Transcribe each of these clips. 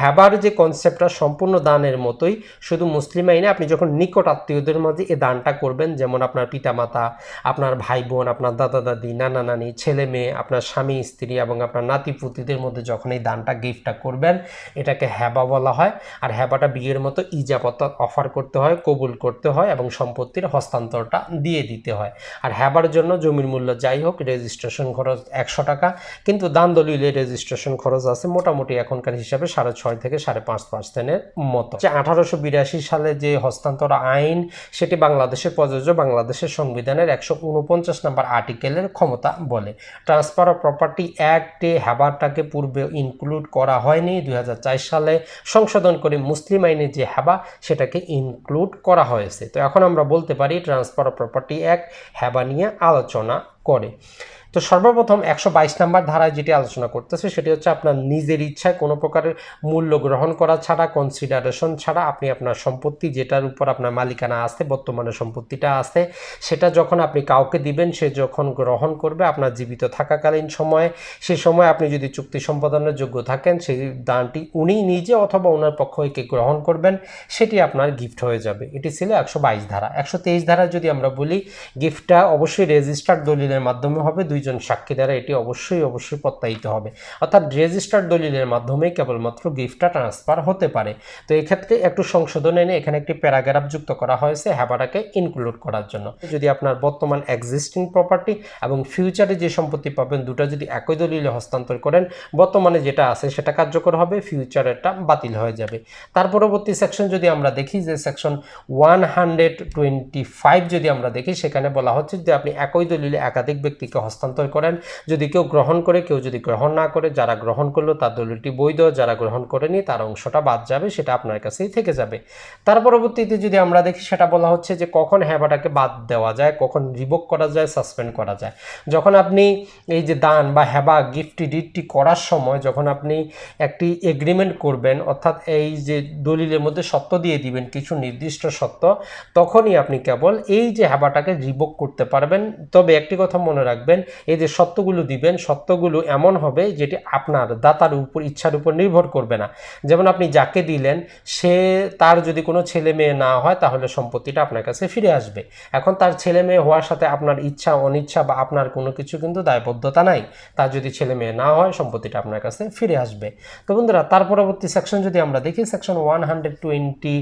হ্যাবার যে কনসেপ্টটা সম্পূর্ণ দানের মতোই শুধু মুসলিম আইনে আপনি যখন নিকট আত্মীয়দের মাঝে এ দানটা করবেন যেমন আপনার পিতামাতা আপনার ভাই বোন আপনার দাদা দাদি নানা নানি ছেলে মেয়ে আপনার স্বামী স্ত্রী এবং আপনার নাতিপুতিদের মধ্যে যখন এই দানটা গিফটটা করবেন এটাকে হ্যাবা বলা হয় আর হ্যাবাটা বিয়ের মতো ইজাপত অফার করতে হয় কবুল করতে হয় এবং সম্পত্তির হস্তান্তরটা দিয়ে দিতে হয় আর হ্যাবার জন্য জমির মূল্য যাই হোক রেজিস্ট্রেশন খরচ একশো টাকা কিন্তু দান দলিলে রেজিস্ট্রেশন খরচ আছে মোটামুটি এখনকার হিসাবে সাড়ে ছয় থেকে সাড়ে পাঁচ পার্সেন্টের মতো যে আঠারোশো বিরাশি সালে যে হস্তান্তর আইন সেটি বাংলাদেশের প্রযোজ্য বাংলাদেশের সংবিধানের একশো উনপঞ্চাশ নম্বর আর্টিকেলের ক্ষমতা বলে ট্রান্সফার অফ প্রপার্টি অ্যাক্টে হ্যাবাটাকে পূর্বে ইনক্লুড করা হয়নি দুই সালে সংশোধন করে মুসলিম আইনে যে হ্যাবা সেটাকে ইনক্লুড করা হয়েছে তো এখন আমরা বলতে পারি ট্রান্সফার অফ প্রপার্টি অ্যাক্ট হ্যাবা নিয়ে আলোচনা করে তো সর্বপ্রথম একশো বাইশ নাম্বার ধারায় যেটি আলোচনা করতেছে সেটি হচ্ছে আপনার নিজের ইচ্ছায় কোনো প্রকারের মূল্য গ্রহণ করা ছাড়া কনসিডারেশন ছাড়া আপনি আপনার সম্পত্তি যেটার উপর আপনার মালিকানা আছে বর্তমানে সম্পত্তিটা আছে সেটা যখন আপনি কাউকে দিবেন সে যখন গ্রহণ করবে আপনার জীবিত থাকাকালীন সময়ে সে সময় আপনি যদি চুক্তি সম্পাদনের যোগ্য থাকেন সেই দানটি উনি নিজে অথবা ওনার পক্ষ একে গ্রহণ করবেন সেটি আপনার গিফট হয়ে যাবে এটি ছিল একশো বাইশ ধারা একশো তেইশ ধারা যদি আমরা বলি গিফটটা অবশ্যই রেজিস্টার্ড দলিল দলিলের মাধ্যমে হবে দুইজন সাক্ষী দ্বারা এটি অবশ্যই অবশ্যই প্রত্যায়িত হবে অর্থাৎ রেজিস্টার দলিলের মাধ্যমেই কেবলমাত্র গিফটটা ট্রান্সফার হতে পারে তো এক্ষেত্রে একটু সংশোধন এনে এখানে একটি প্যারাগ্রাফ যুক্ত করা হয়েছে হ্যাবাটাকে ইনক্লুড করার জন্য যদি আপনার বর্তমান এক্সিস্টিং প্রপার্টি এবং ফিউচারে যে সম্পত্তি পাবেন দুটা যদি একই দলিলে হস্তান্তর করেন বর্তমানে যেটা আছে সেটা কার্যকর হবে ফিউচারেরটা বাতিল হয়ে যাবে তার পরবর্তী সেকশন যদি আমরা দেখি যে section one hundred twenty five যদি আমরা দেখি সেখানে বলা হচ্ছে যে আপনি একই দলিলে একাধিক একাধিক ব্যক্তিকে হস্তান্তর করেন যদি কেউ গ্রহণ করে কেউ যদি গ্রহণ না করে যারা গ্রহণ করলো তার দলিলটি বৈধ যারা গ্রহণ করেনি তার অংশটা বাদ যাবে সেটা আপনার কাছেই থেকে যাবে তার পরবর্তীতে যদি আমরা দেখি সেটা বলা হচ্ছে যে কখন হ্যাবাটাকে বাদ দেওয়া যায় কখন রিভোক করা যায় সাসপেন্ড করা যায় যখন আপনি এই যে দান বা হ্যাবা গিফটি ডিটটি করার সময় যখন আপনি একটি এগ্রিমেন্ট করবেন অর্থাৎ এই যে দলিলের মধ্যে সত্য দিয়ে দিবেন কিছু নির্দিষ্ট সত্য তখনই আপনি কেবল এই যে হ্যাবাটাকে রিভোক করতে পারবেন তবে একটি কথা কথা মনে রাখবেন এই যে সত্যগুলো দিবেন সত্যগুলো এমন হবে যেটি আপনার দাতার উপর ইচ্ছার উপর নির্ভর করবে না যেমন আপনি যাকে দিলেন সে তার যদি কোনো ছেলে মেয়ে না হয় তাহলে সম্পত্তিটা আপনার কাছে ফিরে আসবে এখন তার ছেলে মেয়ে হওয়ার সাথে আপনার ইচ্ছা অনিচ্ছা বা আপনার কোনো কিছু কিন্তু দায়বদ্ধতা নাই তার যদি ছেলে মেয়ে না হয় সম্পত্তিটা আপনার কাছে ফিরে আসবে তো বন্ধুরা তার পরবর্তী সেকশন যদি আমরা দেখি সেকশন ওয়ান হান্ড্রেড টোয়েন্টি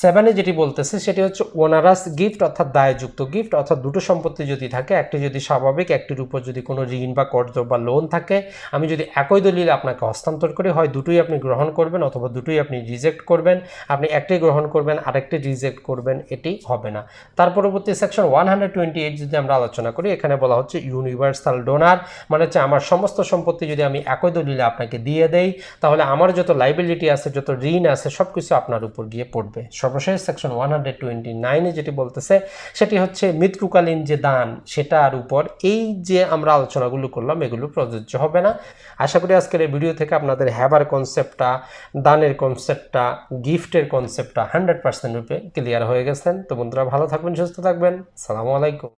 সেভেনে যেটি বলতেছে সেটি হচ্ছে ওনারাস গিফট অর্থাৎ দায়যুক্ত গিফট অর্থাৎ দুটো সম্পত্তি যদি থাকে একটি যদি স্বাভাবিক একটির উপর যদি কোনো ঋণ বা কর্জ বা লোন থাকে আমি যদি একই দলিল আপনাকে হস্তান্তর করি হয় দুটোই আপনি গ্রহণ করবেন অথবা দুটোই আপনি রিজেক্ট করবেন আপনি একটি গ্রহণ করবেন আরেকটি রিজেক্ট করবেন এটি হবে না তার পরবর্তী সেকশন ওয়ান যদি আমরা আলোচনা করি এখানে বলা হচ্ছে ইউনিভার্সাল ডোনার মানে হচ্ছে আমার সমস্ত সম্পত্তি যদি আমি একই দলিলে আপনাকে দিয়ে দেই তাহলে আমার যত লাইবিলিটি আছে যত ঋণ আছে সব কিছু আপনার উপর গিয়ে পড়বে সর্বশেষ সেকশন ওয়ান হান্ড্রেড টোয়েন্টি নাইনে যেটি বলতেছে সেটি হচ্ছে মৃত্যুকালীন যে দান সেটা টাকার উপর এই যে আমরা আলোচনাগুলো করলাম এগুলো প্রযোজ্য হবে না আশা করি আজকের এই ভিডিও থেকে আপনাদের হ্যাবার কনসেপ্টটা দানের কনসেপ্টটা গিফটের কনসেপ্টটা হান্ড্রেড পার্সেন্ট রূপে ক্লিয়ার হয়ে গেছেন তো বন্ধুরা ভালো থাকবেন সুস্থ থাকবেন সালামু আলাইকুম